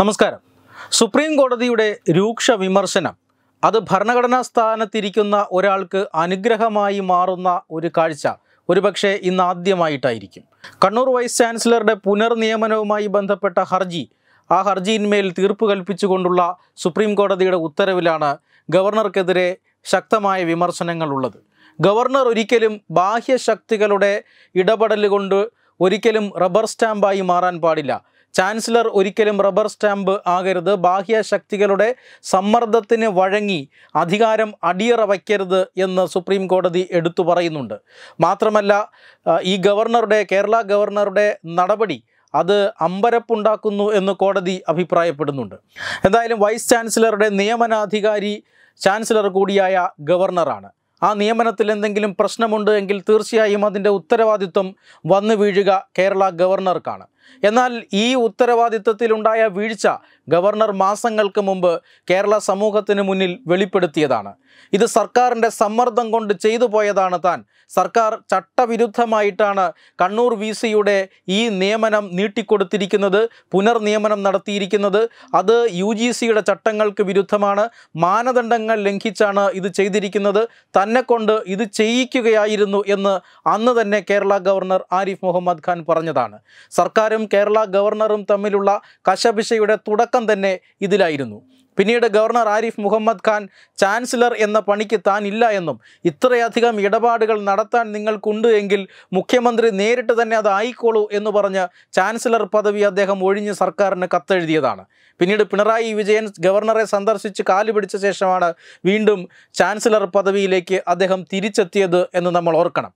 നമസ്കാരം സുപ്രീം കോടതിയുടെ രൂക്ഷ വിമർശനം അത് ഭരണഘടനാ സ്ഥാനത്തിരിക്കുന്ന ഒരാൾക്ക് അനുഗ്രഹമായി മാറുന്ന ഒരു കാഴ്ച ഒരുപക്ഷെ ഇന്ന് ആദ്യമായിട്ടായിരിക്കും കണ്ണൂർ വൈസ് ചാൻസലറുടെ പുനർനിയമനവുമായി ബന്ധപ്പെട്ട ഹർജി ആ ഹർജിയിന്മേൽ തീർപ്പ് കൽപ്പിച്ചുകൊണ്ടുള്ള സുപ്രീം കോടതിയുടെ ഉത്തരവിലാണ് ഗവർണർക്കെതിരെ ശക്തമായ വിമർശനങ്ങളുള്ളത് ഗവർണർ ഒരിക്കലും ബാഹ്യ ശക്തികളുടെ ഇടപെടലുകൊണ്ട് ഒരിക്കലും റബ്ബർ സ്റ്റാമ്പായി മാറാൻ പാടില്ല ചാൻസലർ ഒരിക്കലും റബ്ബർ സ്റ്റാമ്പ് ആകരുത് ബാഹ്യ ശക്തികളുടെ സമ്മർദ്ദത്തിന് വഴങ്ങി അധികാരം അടിയറ വയ്ക്കരുത് എന്ന് സുപ്രീം കോടതി എടുത്തു പറയുന്നുണ്ട് മാത്രമല്ല ഈ ഗവർണറുടെ കേരള ഗവർണറുടെ നടപടി അത് അമ്പരപ്പുണ്ടാക്കുന്നു എന്ന് കോടതി അഭിപ്രായപ്പെടുന്നുണ്ട് എന്തായാലും വൈസ് ചാൻസലറുടെ നിയമനാധികാരി ചാൻസലർ കൂടിയായ ഗവർണറാണ് ആ നിയമനത്തിൽ എന്തെങ്കിലും പ്രശ്നമുണ്ട് എങ്കിൽ തീർച്ചയായും അതിൻ്റെ ഉത്തരവാദിത്വം വന്നു വീഴുക കേരള ഗവർണർക്കാണ് എന്നാൽ ഈ ഉത്തരവാദിത്വത്തിലുണ്ടായ വീഴ്ച ഗവർണർ മാസങ്ങൾക്ക് മുമ്പ് കേരള സമൂഹത്തിന് മുന്നിൽ വെളിപ്പെടുത്തിയതാണ് ഇത് സർക്കാരിൻ്റെ സമ്മർദ്ദം കൊണ്ട് ചെയ്തു പോയതാണ് താൻ സർക്കാർ ചട്ടവിരുദ്ധമായിട്ടാണ് കണ്ണൂർ വി സിയുടെ ഈ നിയമനം നീട്ടിക്കൊടുത്തിരിക്കുന്നത് പുനർനിയമനം നടത്തിയിരിക്കുന്നത് അത് യു ജി സിയുടെ ചട്ടങ്ങൾക്ക് വിരുദ്ധമാണ് മാനദണ്ഡങ്ങൾ ലംഘിച്ചാണ് ഇത് ചെയ്തിരിക്കുന്നത് തന്നെ കൊണ്ട് ഇത് ചെയ്യിക്കുകയായിരുന്നു എന്ന് അന്ന് തന്നെ കേരള ഗവർണർ ആരിഫ് മുഹമ്മദ് ഖാൻ പറഞ്ഞതാണ് സർക്കാർ ഗവർണറും കേരള ഗവർണറും തമ്മിലുള്ള കശപിശയുടെ തുടക്കം തന്നെ ഇതിലായിരുന്നു പിന്നീട് ഗവർണർ ആരിഫ് മുഹമ്മദ് ഖാൻ ചാൻസലർ എന്ന പണിക്ക് താൻ ഇല്ല എന്നും ഇത്രയധികം ഇടപാടുകൾ നടത്താൻ നിങ്ങൾക്കുണ്ട് എങ്കിൽ മുഖ്യമന്ത്രി നേരിട്ട് തന്നെ അത് ആയിക്കോളൂ എന്ന് പറഞ്ഞ് ചാൻസലർ പദവി അദ്ദേഹം ഒഴിഞ്ഞ് സർക്കാരിന് കത്തെഴുതിയതാണ് പിന്നീട് പിണറായി വിജയൻ ഗവർണറെ സന്ദർശിച്ച് കാലു പിടിച്ച ശേഷമാണ് വീണ്ടും ചാൻസലർ പദവിയിലേക്ക് അദ്ദേഹം തിരിച്ചെത്തിയത് എന്ന് നമ്മൾ ഓർക്കണം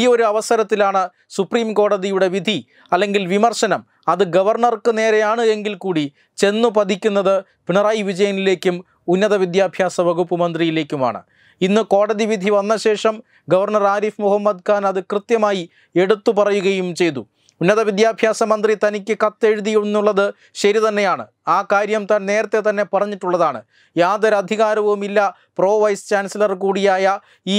ഈ ഒരു അവസരത്തിലാണ് സുപ്രീം കോടതിയുടെ വിധി അല്ലെങ്കിൽ വിമർശനം അത് ഗവർണർക്ക് നേരെയാണ് എങ്കിൽ കൂടി ചെന്നു പതിക്കുന്നത് പിണറായി വിജയനിലേക്കും ഉന്നത വിദ്യാഭ്യാസ വകുപ്പ് മന്ത്രിയിലേക്കുമാണ് ഇന്ന് കോടതി വിധി വന്ന ശേഷം ഗവർണർ ആരിഫ് മുഹമ്മദ് ഖാൻ അത് കൃത്യമായി എടുത്തു പറയുകയും ചെയ്തു ഉന്നത വിദ്യാഭ്യാസ മന്ത്രി തനിക്ക് കത്തെഴുതി എന്നുള്ളത് ശരി തന്നെയാണ് ആ കാര്യം താൻ നേരത്തെ തന്നെ പറഞ്ഞിട്ടുള്ളതാണ് യാതൊരു അധികാരവുമില്ല പ്രോ വൈസ് ചാൻസലർ കൂടിയായ ഈ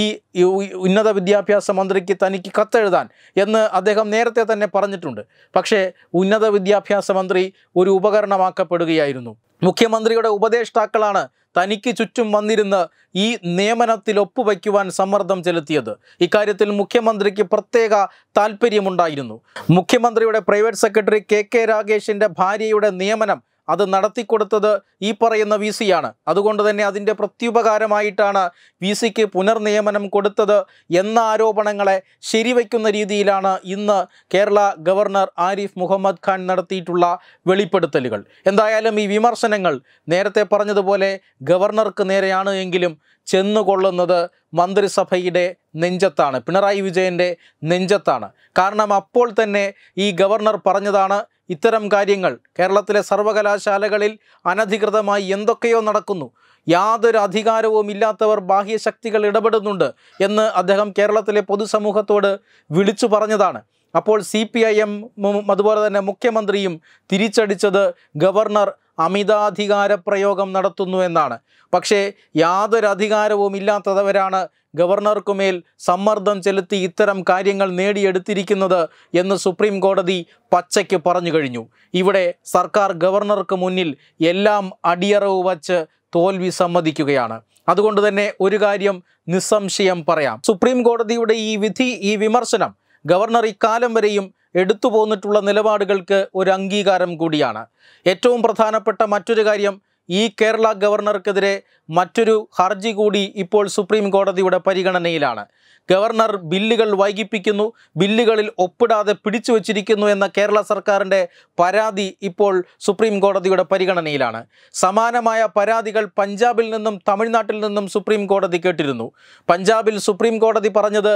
ഉന്നത വിദ്യാഭ്യാസ മന്ത്രിക്ക് തനിക്ക് കത്തെഴുതാൻ എന്ന് അദ്ദേഹം നേരത്തെ തന്നെ പറഞ്ഞിട്ടുണ്ട് പക്ഷേ ഉന്നത വിദ്യാഭ്യാസ മന്ത്രി ഒരു ഉപകരണമാക്കപ്പെടുകയായിരുന്നു മുഖ്യമന്ത്രിയുടെ ഉപദേഷ്ടാക്കളാണ് തനിക്ക് ചുറ്റും വന്നിരുന്ന് ഈ നിയമനത്തിൽ ഒപ്പുവയ്ക്കുവാൻ സമ്മർദ്ദം ചെലുത്തിയത് ഇക്കാര്യത്തിൽ മുഖ്യമന്ത്രിക്ക് പ്രത്യേക താല്പര്യമുണ്ടായിരുന്നു മുഖ്യമന്ത്രിയുടെ പ്രൈവറ്റ് സെക്രട്ടറി കെ കെ രാഗേഷിൻ്റെ ഭാര്യയുടെ നിയമനം അത് നടത്തിക്കൊടുത്തത് ഈ പറയുന്ന വി സിയാണ് അതുകൊണ്ട് തന്നെ അതിൻ്റെ പ്രത്യുപകാരമായിട്ടാണ് വി സിക്ക് പുനർനിയമനം കൊടുത്തത് എന്ന ആരോപണങ്ങളെ ശരിവയ്ക്കുന്ന രീതിയിലാണ് ഇന്ന് കേരള ഗവർണർ ആരിഫ് മുഹമ്മദ് ഖാൻ നടത്തിയിട്ടുള്ള വെളിപ്പെടുത്തലുകൾ എന്തായാലും ഈ വിമർശനങ്ങൾ നേരത്തെ പറഞ്ഞതുപോലെ ഗവർണർക്ക് നേരെയാണ് എങ്കിലും ചെന്നുകൊള്ളുന്നത് മന്ത്രിസഭയുടെ നെഞ്ചത്താണ് പിണറായി വിജയൻ്റെ നെഞ്ചത്താണ് കാരണം അപ്പോൾ തന്നെ ഈ ഗവർണർ പറഞ്ഞതാണ് ഇത്തരം കാര്യങ്ങൾ കേരളത്തിലെ സർവകലാശാലകളിൽ അനധികൃതമായി എന്തൊക്കെയോ നടക്കുന്നു യാതൊരു അധികാരവും ഇല്ലാത്തവർ ബാഹ്യശക്തികൾ ഇടപെടുന്നുണ്ട് എന്ന് അദ്ദേഹം കേരളത്തിലെ പൊതുസമൂഹത്തോട് വിളിച്ചു പറഞ്ഞതാണ് അപ്പോൾ സി പി ഐ എം അതുപോലെ തന്നെ മുഖ്യമന്ത്രിയും തിരിച്ചടിച്ചത് ഗവർണർ അമിതാധികാര പ്രയോഗം നടത്തുന്നു എന്നാണ് പക്ഷേ യാതൊരു അധികാരവും ഇല്ലാത്തവരാണ് ഗവർണർക്കുമേൽ സമ്മർദ്ദം ചെലുത്തി ഇത്തരം കാര്യങ്ങൾ നേടിയെടുത്തിരിക്കുന്നത് എന്ന് സുപ്രീം കോടതി പച്ചയ്ക്ക് പറഞ്ഞു കഴിഞ്ഞു ഇവിടെ സർക്കാർ ഗവർണർക്ക് മുന്നിൽ എല്ലാം അടിയറവ് വച്ച് തോൽവി സമ്മതിക്കുകയാണ് അതുകൊണ്ട് തന്നെ ഒരു കാര്യം നിസ്സംശയം പറയാം സുപ്രീം കോടതിയുടെ ഈ വിധി ഈ വിമർശനം ഗവർണർ ഇക്കാലം വരെയും എടുത്തു പോന്നിട്ടുള്ള നിലപാടുകൾക്ക് ഒരു അംഗീകാരം കൂടിയാണ് ഏറ്റവും പ്രധാനപ്പെട്ട മറ്റൊരു കാര്യം ഈ കേരള ഗവർണർക്കെതിരെ മറ്റൊരു ഹർജി കൂടി ഇപ്പോൾ സുപ്രീം കോടതിയുടെ പരിഗണനയിലാണ് ഗവർണർ ബില്ലുകൾ വൈകിപ്പിക്കുന്നു ബില്ലുകളിൽ ഒപ്പിടാതെ പിടിച്ചു വച്ചിരിക്കുന്നു എന്ന കേരള സർക്കാരിൻ്റെ പരാതി ഇപ്പോൾ സുപ്രീം കോടതിയുടെ പരിഗണനയിലാണ് സമാനമായ പരാതികൾ പഞ്ചാബിൽ നിന്നും തമിഴ്നാട്ടിൽ നിന്നും സുപ്രീം കോടതി കേട്ടിരുന്നു പഞ്ചാബിൽ സുപ്രീം കോടതി പറഞ്ഞത്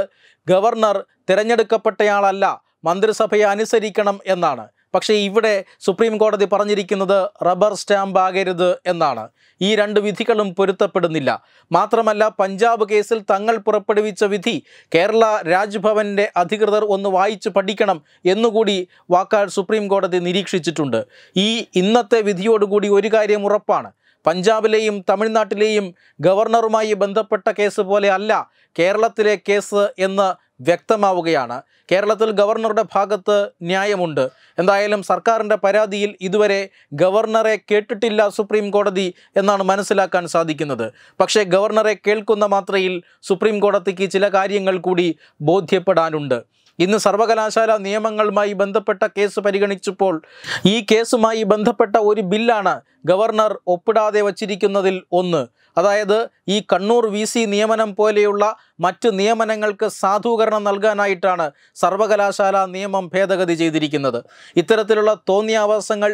ഗവർണർ തിരഞ്ഞെടുക്കപ്പെട്ടയാളല്ല മന്ത്രിസഭയെ അനുസരിക്കണം എന്നാണ് പക്ഷേ ഇവിടെ സുപ്രീം കോടതി പറഞ്ഞിരിക്കുന്നത് റബ്ബർ സ്റ്റാമ്പ് ആകരുത് എന്നാണ് ഈ രണ്ട് വിധികളും പൊരുത്തപ്പെടുന്നില്ല മാത്രമല്ല പഞ്ചാബ് കേസിൽ തങ്ങൾ പുറപ്പെടുവിച്ച വിധി കേരള രാജ്ഭവൻ്റെ അധികൃതർ ഒന്ന് വായിച്ചു പഠിക്കണം എന്നുകൂടി വാക്കാൽ സുപ്രീം കോടതി നിരീക്ഷിച്ചിട്ടുണ്ട് ഈ ഇന്നത്തെ വിധിയോടുകൂടി ഒരു കാര്യം ഉറപ്പാണ് പഞ്ചാബിലെയും തമിഴ്നാട്ടിലെയും ഗവർണറുമായി ബന്ധപ്പെട്ട കേസ് പോലെ അല്ല കേരളത്തിലെ കേസ് എന്ന് വ്യക്തമാവുകയാണ് കേരളത്തിൽ ഗവർണറുടെ ഭാഗത്ത് ന്യായമുണ്ട് എന്തായാലും സർക്കാരിൻ്റെ പരാതിയിൽ ഇതുവരെ ഗവർണറെ കേട്ടിട്ടില്ല സുപ്രീം കോടതി എന്നാണ് മനസ്സിലാക്കാൻ സാധിക്കുന്നത് പക്ഷേ ഗവർണറെ കേൾക്കുന്ന മാത്രയിൽ സുപ്രീം കോടതിക്ക് ചില കാര്യങ്ങൾ കൂടി ബോധ്യപ്പെടാനുണ്ട് ഇന്ന് സർവകലാശാല നിയമങ്ങളുമായി ബന്ധപ്പെട്ട കേസ് പരിഗണിച്ചപ്പോൾ ഈ കേസുമായി ബന്ധപ്പെട്ട ഒരു ബില്ലാണ് ഗവർണർ ഒപ്പിടാതെ വച്ചിരിക്കുന്നതിൽ ഒന്ന് അതായത് ഈ കണ്ണൂർ വി സി നിയമനം പോലെയുള്ള മറ്റ് നിയമനങ്ങൾക്ക് സാധൂകരണം നൽകാനായിട്ടാണ് സർവകലാശാല നിയമം ഭേദഗതി ചെയ്തിരിക്കുന്നത് ഇത്തരത്തിലുള്ള തോന്നിയാവാസങ്ങൾ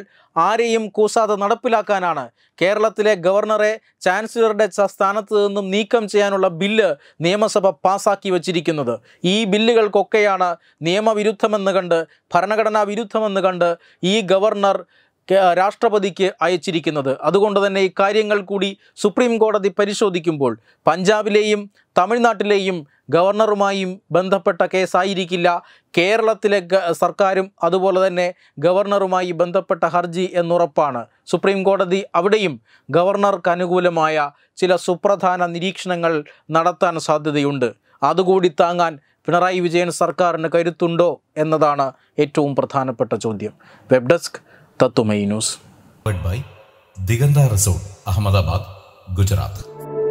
ആരെയും കൂസാതെ നടപ്പിലാക്കാനാണ് കേരളത്തിലെ ഗവർണറെ ചാൻസലറുടെ സ്ഥാനത്ത് നിന്നും നീക്കം ചെയ്യാനുള്ള ബില്ല് നിയമസഭ പാസാക്കി വച്ചിരിക്കുന്നത് ഈ ബില്ലുകൾക്കൊക്കെയാണ് നിയമവിരുദ്ധമെന്ന് കണ്ട് ഭരണഘടനാ വിരുദ്ധമെന്ന് കണ്ട് ഈ ഗവർണർ രാഷ്ട്രപതിക്ക് അയച്ചിരിക്കുന്നത് അതുകൊണ്ട് തന്നെ ഇക്കാര്യങ്ങൾ കൂടി സുപ്രീം കോടതി പരിശോധിക്കുമ്പോൾ പഞ്ചാബിലെയും തമിഴ്നാട്ടിലെയും ഗവർണറുമായും ബന്ധപ്പെട്ട കേസായിരിക്കില്ല കേരളത്തിലെ സർക്കാരും അതുപോലെ തന്നെ ഗവർണറുമായി ബന്ധപ്പെട്ട ഹർജി എന്നുറപ്പാണ് സുപ്രീം കോടതി അവിടെയും ഗവർണർക്ക് അനുകൂലമായ ചില സുപ്രധാന നിരീക്ഷണങ്ങൾ നടത്താൻ സാധ്യതയുണ്ട് അതുകൂടി താങ്ങാൻ പിണറായി വിജയൻ സർക്കാരിന് കരുത്തുണ്ടോ എന്നതാണ് ഏറ്റവും പ്രധാനപ്പെട്ട ചോദ്യം വെബ് ഡെസ്ക് തത്തുമൈ news by Diganta resort Ahmedabad Gujarat